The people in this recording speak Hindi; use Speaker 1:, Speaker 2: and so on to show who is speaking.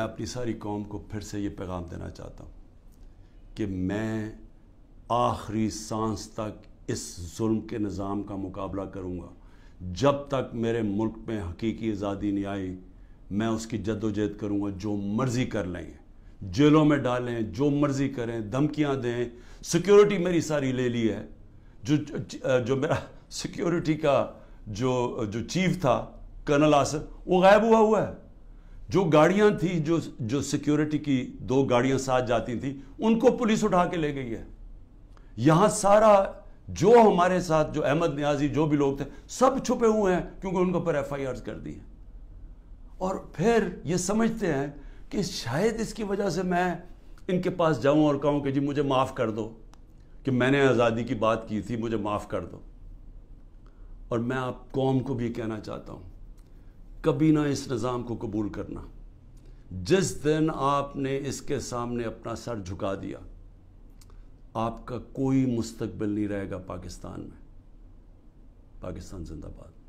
Speaker 1: मैं अपनी सारी कौम को फिर से ये पैगाम देना चाहता हूँ कि मैं आखिरी सांस तक इस जुल्म के निज़ाम का मुकाबला करूँगा जब तक मेरे मुल्क में हकीकी आज़ादी नहीं आई मैं उसकी जद्दोजहद करूँगा जो मर्ज़ी कर लें जेलों में डालें जो मर्ज़ी करें धमकियाँ दें सिक्योरिटी मेरी सारी ले ली है जो जो मेरा सिक्योरिटी का जो जो चीफ था कर्नल आसफ वो गायब हुआ हुआ है जो गाड़ियां थी जो जो सिक्योरिटी की दो गाड़ियां साथ जाती थी उनको पुलिस उठा के ले गई है यहां सारा जो हमारे साथ जो अहमद न्याजी जो भी लोग थे सब छुपे हुए हैं क्योंकि उनके ऊपर एफ आई आर कर दी है और फिर ये समझते हैं कि शायद इसकी वजह से मैं इनके पास जाऊं और कहूं कि जी मुझे माफ़ कर दो कि मैंने आज़ादी की बात की थी मुझे माफ़ कर दो और मैं आप कौम को भी कहना चाहता हूं कभी ना इस निज़ाम को कबूल करना जिस दिन आपने इसके सामने अपना सर झुका दिया आपका कोई मुस्तबिल नहीं रहेगा पाकिस्तान में पाकिस्तान जिंदाबाद